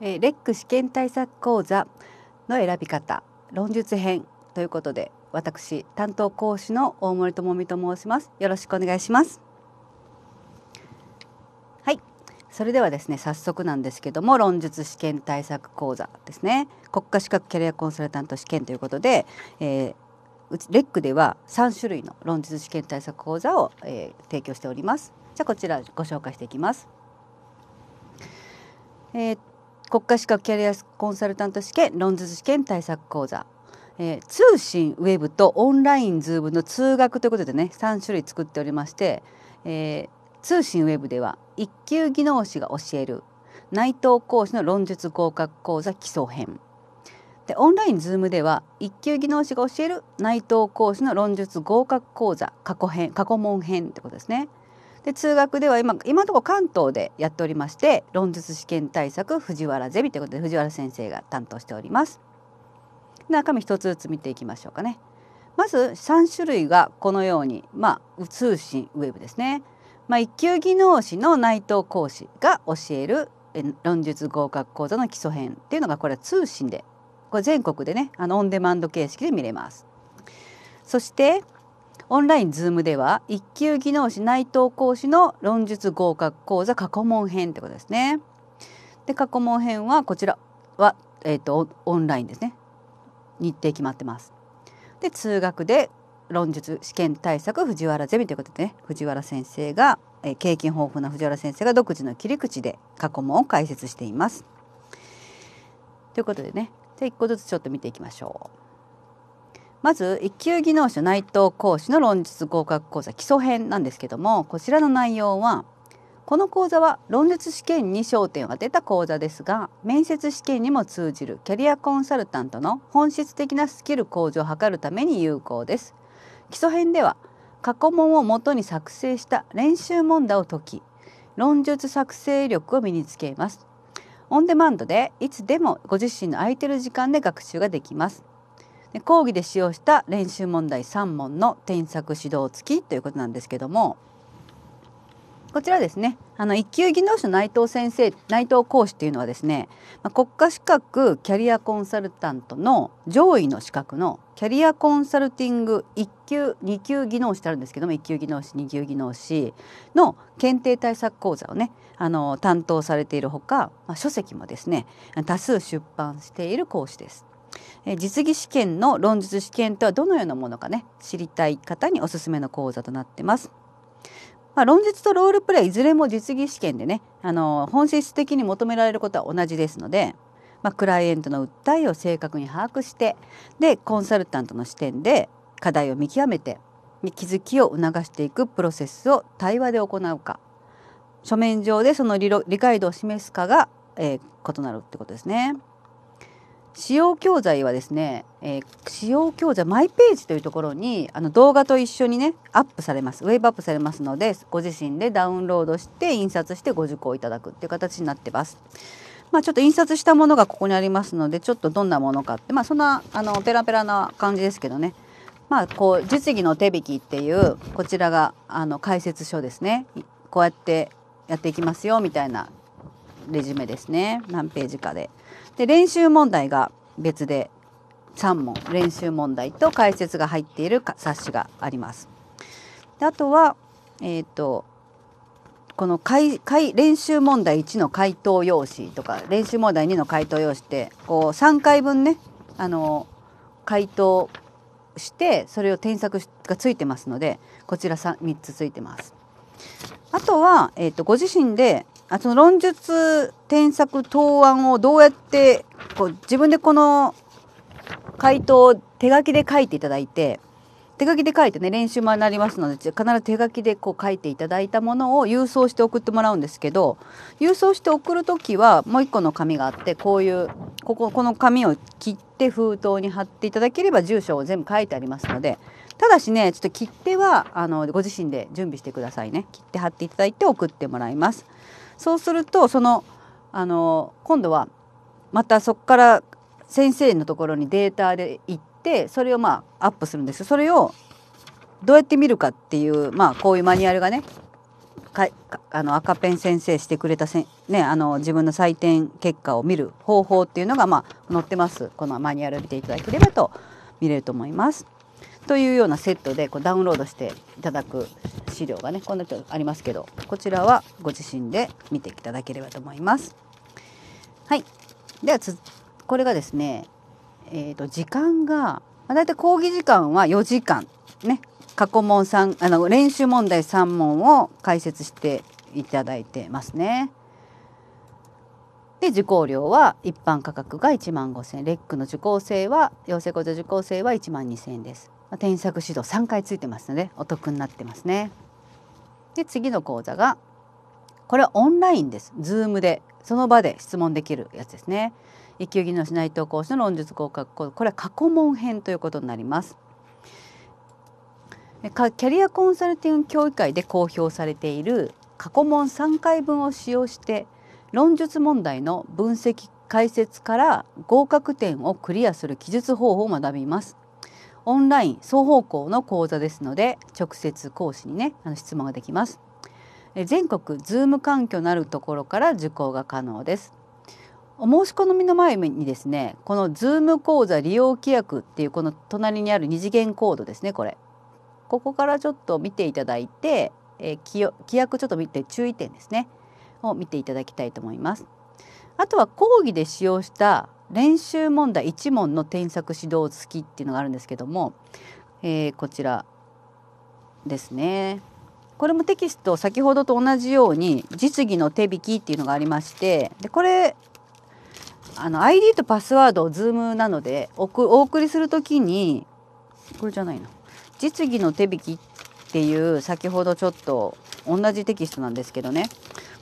えー、レック試験対策講座の選び方論述編ということで私担当講師の大森智美と申しますよろしくお願いしますはいそれではですね早速なんですけども論述試験対策講座ですね国家資格キャリアコンサルタント試験ということで、えーうちレックでは三種類の論述試験対策講座を、えー、提供しております。じゃあこちらご紹介していきます。えー、っ国家資格キャリアコンサルタント試験論述試験対策講座、えー、通信ウェブとオンラインズームの通学ということでね3種類作っておりまして、えー、通信ウェブでは一級技能士が教える内藤講師の論述合格講座基礎編でオンライン Zoom では一級技能士が教える内藤講師の論述合格講座過去編過去問編ってことですね。で通学では今今のところ関東でやっておりまして論述試験対策藤原ゼミということで藤原先生が担当しております。中身一つずつ見ていきましょうかね。まず3種類がこのように、まあ、通信ウェブですね、まあ、一級技能士の内藤講師が教える論述合格講座の基礎編っていうのがこれは通信でこれ全国でねあのオンデマンド形式で見れます。そしてオンラインズームでは一級技能士内藤講師の論述合格講座過去問編ってことですね。で過去問編はこちらは、えーと、オンラインですね日程決まってます。で通学で論述試験対策藤原ゼミということでね藤原先生が、えー、経験豊富な藤原先生が独自の切り口で過去問を解説しています。ということでねじゃ一個ずつちょっと見ていきましょう。まず一級技能者内藤講師の論述合格講座基礎編なんですけどもこちらの内容はこの講座は論述試験に焦点を当てた講座ですが面接試験にも通じるキャリアコンサルタントの本質的なスキル向上を図るために有効です基礎編では過去問をもとに作成した練習問題を解き論述作成力を身につけますオンデマンドでいつでもご自身の空いてる時間で学習ができますで講義で使用した練習問題3問の添削指導付きということなんですけどもこちらですねあの一級技能士の内藤先生内藤講師っていうのはですね、ま国家資格キャリアコンサルタントの上位の資格のキャリアコンサルティング1級2級技能士ってあるんですけども1級技能士2級技能士の検定対策講座をねあの担当されているほか、まあ、書籍もですね多数出版している講師です。実技試験の論述試験とはどのようなものかね知りたい方におすすめの講座となってます。まあ、論述とロールプレイいずれも実技試験でねあの本質的に求められることは同じですので、まあ、クライエントの訴えを正確に把握してでコンサルタントの視点で課題を見極めて気づきを促していくプロセスを対話で行うか書面上でその理解度を示すかが、えー、異なるってことですね。使用教材はですね、えー、使用教材マイページというところにあの動画と一緒にねアップされますウェーブアップされますのでご自身でダウンロードして印刷してご受講いただくっていう形になってます。まあ、ちょっと印刷したものがここにありますのでちょっとどんなものかって、まあ、そんなあのペラペラな感じですけどね、まあ、こう実技の手引きっていうこちらがあの解説書ですねこうやってやっていきますよみたいなレジュメですね何ページかで。で練習問題が別で3問練習問題と解説が入っている冊子があります。であとは、えーと、この解解練習問題1の解答用紙とか練習問題2の解答用紙ってこう3回分ねあの回答してそれを添削がついてますのでこちら 3, 3つついてます。あとは、えーとご自身であその論述添削答案をどうやってこう自分でこの回答を手書きで書いていただいて手書きで書いてね練習もなりますので必ず手書きでこう書いていただいたものを郵送して送ってもらうんですけど郵送して送る時はもう一個の紙があってこういうこここの紙を切って封筒に貼っていただければ住所を全部書いてありますのでただしねちょっと切手はあのご自身で準備してくださいね切って貼っていただいて送ってもらいます。そうするとそのあの今度はまたそこから先生のところにデータで行ってそれをまあアップするんですそれをどうやって見るかっていうまあこういうマニュアルがねかあの赤ペン先生してくれたせね、あの自分の採点結果を見る方法っていうのが、まあ、載ってますこのマニュアル見ていただければと見れると思います。というようなセットでこうダウンロードしていただく資料がねこんなとありますけどこちらはご自身で見ていただければと思います。はい、ではこれがですね、えー、と時間が、まあ、大体講義時間は4時間ね過去問3あの練習問題3問を解説していただいてますね。で受講料は一般価格が1万5,000円レックの受講生は養成講座受講生は1万2,000円です。添削指導3回ついてますのでお得になってますね。で次の講座がこれはオンラインです。Zoom でその場で質問できるやつですね。一級技能しない藤講師の論述合格講これは過去問編ということになります。キャリアコンサルティング協議会で公表されている過去問3回分を使用して論述問題の分析解説から合格点をクリアする記述方法を学びます。オンライン双方向の講座ですので直接講師にねあの質問ができます。全国ズーム環境のあるところから受講が可能です。お申し込みの前にですねこのズーム m 講座利用規約っていうこの隣にある二次元コードですねこれここからちょっと見ていただいて、えー、規約ちょっと見て注意点ですねを見ていただきたいと思います。あとは講義で使用した練習問題1問の添削指導付きっていうのがあるんですけども、えー、こちらですね。これもテキスト先ほどと同じように実技の手引きっていうのがありましてでこれあの ID とパスワードを Zoom なのでおお送りする時にこれじゃないの実技の手引きっていう先ほどちょっと同じテキストなんですけどね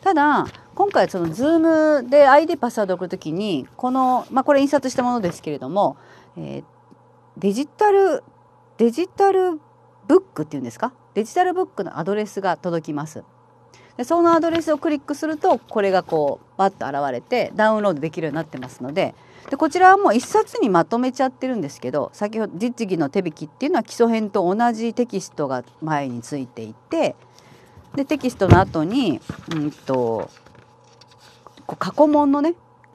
ただ今回その Zoom で ID パスワードを送るときにこの、まあ、これ印刷したものですけれども、えー、デジタルデジタルブックっていうんですかデジタルブックのアドレスが届きます。でそのアドレスをクリックするとこれがこうバッと現れてダウンロードできるようになってますのででこちらはもう1冊にまとめちゃってるんですけど先ほど実技の手引きっていうのは基礎編と同じテキストが前についていてでテキストの後にうんと過去問のね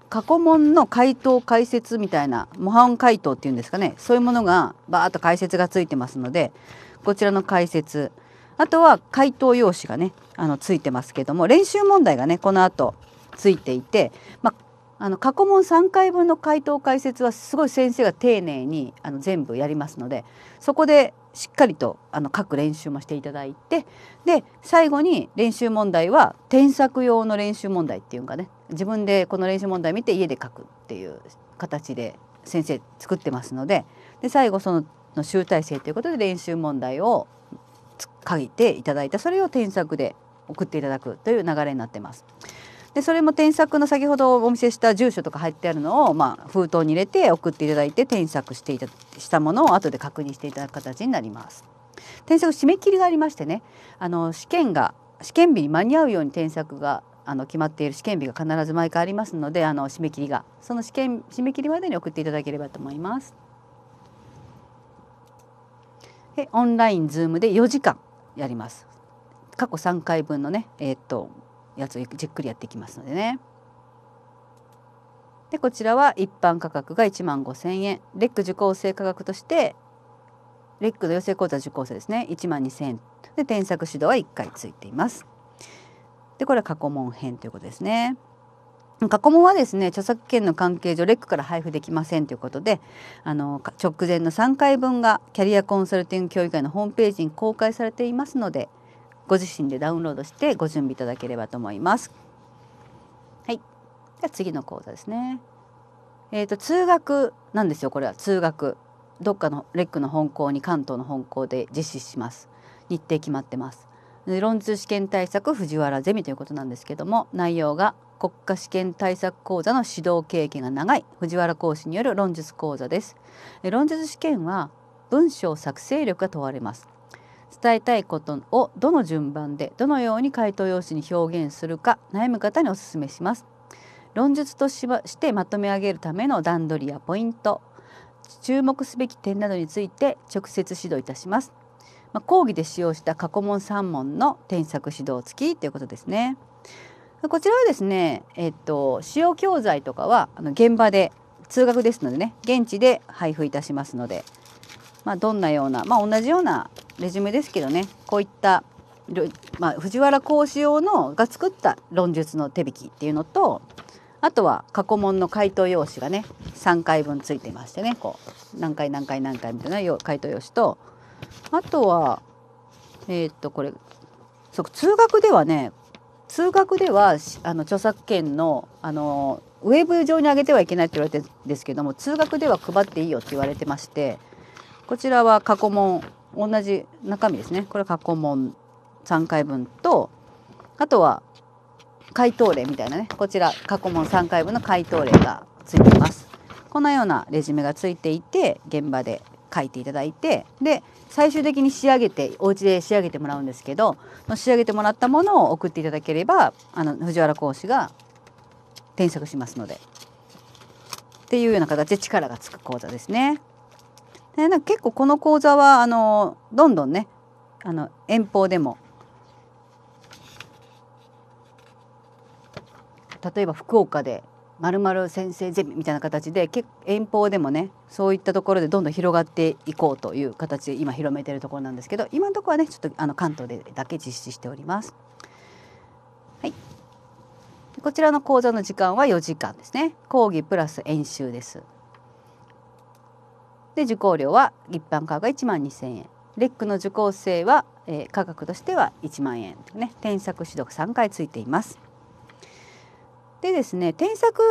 過去問の回答解説みたいな模範解答っていうんですかねそういうものがバーッと解説がついてますのでこちらの解説あとは回答用紙がねあのついてますけども練習問題がねこの後ついていて、まあ、あの過去問3回分の回答解説はすごい先生が丁寧にあの全部やりますのでそこでしっかりとあの書く練習もしていただいてで最後に練習問題は添削用の練習問題っていうかね自分でこの練習問題見て家で書くっていう形で先生作ってますのでで最後そのの集大成ということで練習問題を書いていただいたそれを添削で送っていただくという流れになってます。でそれも添削の先ほどお見せした住所とか入ってあるのを、まあ、封筒に入れて送っていただいて添削していたしたものを後で確認していただく形になります。添削締め切りがありましてねあの試験が試験日に間に合うように添削があの決まっている試験日が必ず毎回ありますのであの締め切りがその試験締め切りまでに送っていただければと思います。でオンラインズームで4時間やります。過去3回分のね、えー、っとやつをじっくりやっていきますのでね。でこちらは一般価格が1万5千円レック受講生価格としてレックの養成講座受講生ですね1万2千円で添削指導は1回ついています。でこれは過去問編ということですね。過去問はですね著作権の関係上レックから配布できませんということであの直前の3回分がキャリアコンサルティング協議会のホームページに公開されていますのでご自身でダウンロードしてご準備いただければと思います。はい、では次の講座ですね。えっ、ー、と通学なんですよこれは通学どっかのレックの本校に関東の本校で実施します日程決まってます。論通試験対策藤原ゼミということなんですけども内容が国家試験対策講座の指導経験が長い藤原講師による論述講座です論述試験は文章作成力が問われます伝えたいことをどの順番でどのように回答用紙に表現するか悩む方にお勧めします論述としてまとめ上げるための段取りやポイント注目すべき点などについて直接指導いたしますまあ、講義で使用した過去問3問の添削指導付きということですね。こちらはですね、えっと、使用教材とかはあの現場で通学ですのでね現地で配布いたしますので、まあ、どんなような、まあ、同じようなレジュメですけどねこういった、まあ、藤原講師用のが作った論述の手引きっていうのとあとは過去問の回答用紙がね3回分ついてましてねこう何回何回何回みたいな回答用紙とあとはえー、っとこれそう通学ではね通学ではあの著作権のあのウェブ上に上げてはいけないって言われてるんですけども通学では配っていいよって言われてましてこちらは過去問同じ中身ですねこれ過去問3回分とあとは回答例みたいなねこちら過去問3回分の回答例がついています。このようなレジュメがついていて現場で書いていただいてで最終的に仕上げてお家で仕上げてもらうんですけど仕上げてもらったものを送っていただければあの藤原講師が添削しますのでっていうような形で力がつく講座ですね。でなんか結構この講座はあのどんどんねあの遠方でも例えば福岡でまるまる先生ゼミみたいな形で結遠方でもねそういったところでどんどん広がっていこうという形で今広めてるところなんですけど今のところはねちょっとあの関東でだけ実施しております。はい、こちらの講座の時間は4時間ですね講義プラス演習です。で受講料は一般科が1万2,000円レックの受講生は、えー、価格としては1万円ね添削指導3回ついています。でですね添削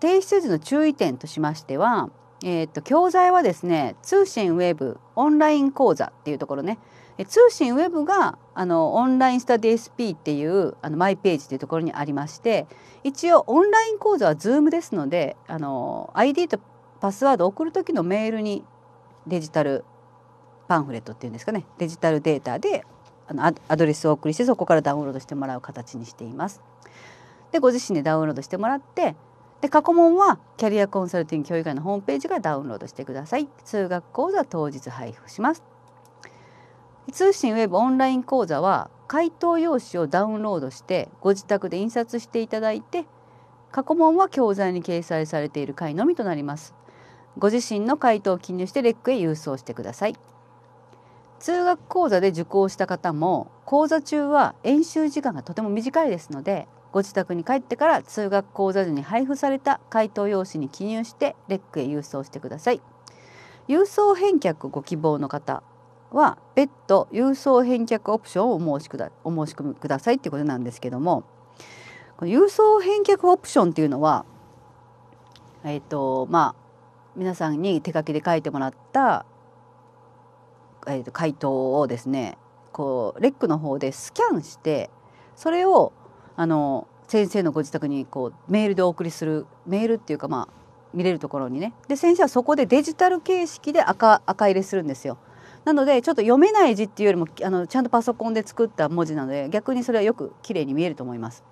提出時の注意点としましては、えー、っと教材はですね通信ウェブオンライン講座っていうところね通信ウェブがあのオンラインスタディ SP っていうあのマイページというところにありまして一応オンライン講座は Zoom ですのであの ID とパスワードを送る時のメールにデジタルパンフレットっていうんですかねデジタルデータであのアドレスをお送りしてそこからダウンロードしてもらう形にしています。でご自身でダウンロードしてもらってで過去問はキャリアコンサルティング協議会のホームページからダウンロードしてください通学講座当日配布します通信ウェブオンライン講座は回答用紙をダウンロードしてご自宅で印刷していただいて過去問は教材に掲載されている回のみとなりますご自身の回答を記入してレックへ郵送してください通学講座で受講した方も講座中は演習時間がとても短いですのでご自宅に帰ってから通学講座時に配布された回答用紙に記入してレックへ郵送してください郵送返却ご希望の方は別途郵送返却オプションをお申しくだお申し込みくださいってことなんですけどもこの郵送返却オプションっていうのはえっ、ー、とまあ皆さんに手書きで書いてもらった、えーと回答をですねこうレックの方でスキャンしてそれをあの先生のご自宅にこうメールでお送りするメールっていうかまあ見れるところにねで先生はそこでデジタル形式で赤赤入れするんですよ。なのでちょっと読めない字っていうよりもあのちゃんとパソコンで作った文字なので逆にそれはよく綺麗に見えると思います。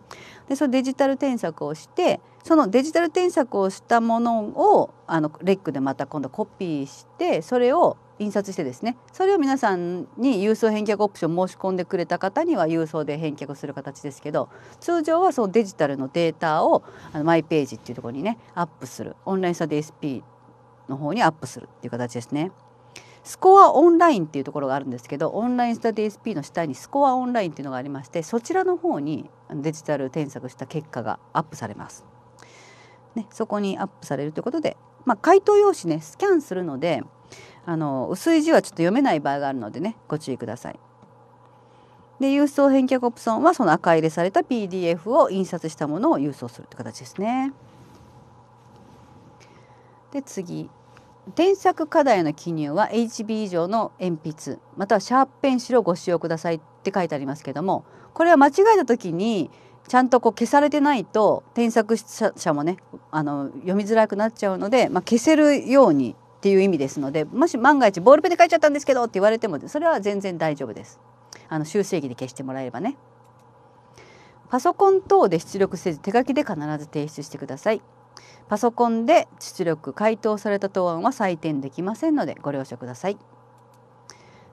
でそのデジタル添削をしてそのデジタル添削をしたものをあのレックでまた今度コピーしてそれを印刷してですねそれを皆さんに郵送返却オプション申し込んでくれた方には郵送で返却する形ですけど通常はそのデジタルのデータをあのマイページっていうところにねアップするオンラインスタディ SP の方にアップするっていう形ですね。スコアオンラインっていうところがあるんですけどオンラインスタディ SP の下にスコアオンラインっていうのがありましてそちらの方にデジタル添削した結果がアップされます。ね、そこにアップされるということで、まあ、回答用紙ねスキャンするのであの薄い字はちょっと読めない場合があるのでねご注意ください。で郵送返却オプションはその赤入れされた PDF を印刷したものを郵送するという形ですね。で次添削課題の記入は HB 以上の鉛筆またはシャープペンシルをご使用くださいって書いてありますけどもこれは間違えた時にちゃんとこう消されてないと添削者もねあの読みづらくなっちゃうので、まあ、消せるようにっていう意味ですのでもし万が一ボールペンで書いちゃったんですけどって言われてもそれは全然大丈夫です。あの修正儀で消してもらえればね。パソコン等で出力せず手書きで必ず提出してください。パソコンで出力回答された答案は採点できませんのでご了承ください。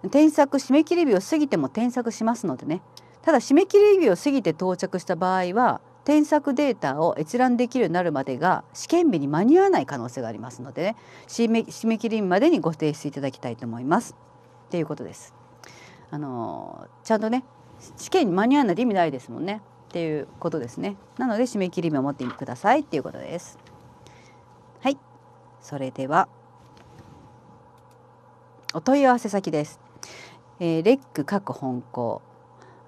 添削締め切り日を過ぎても添削しますのでねただ締め切り日を過ぎて到着した場合は添削データを閲覧できるようになるまでが試験日に間に合わない可能性がありますので、ね、締め切りまでにご提出いただきたいと思いますっていうことです。あのちゃんとね試験に間に合わないと意味ないですもんねっていうことですね。なので締め切り持ってくださいっていうことです。はい、それではお問い合わせ先です。えー、レック各本校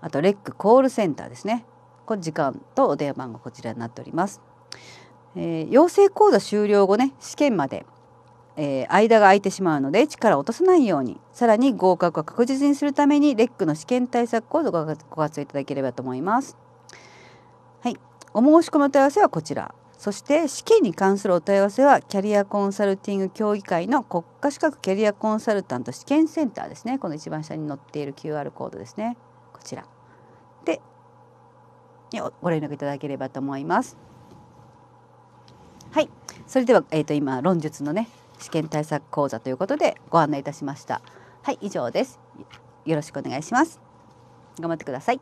あとレックコールセンターですね時間とお電話番号こちらになっております。えー、養成講座終了後ね試験まで、えー、間が空いてしまうので力を落とさないようにさらに合格を確実にするためにレックの試験対策講座をご活用いただければと思います。はい、お申し込みお問い合わせはこちらそして試験に関するお問い合わせはキャリアコンサルティング協議会の国家資格キャリアコンサルタント試験センターですねこの一番下に載っている QR コードですねこちら。にご連絡いただければと思います。はい、それでは、えー、と今論述のね試験対策講座ということでご案内いたしました。はい、以上です。よろしくお願いします。頑張ってください。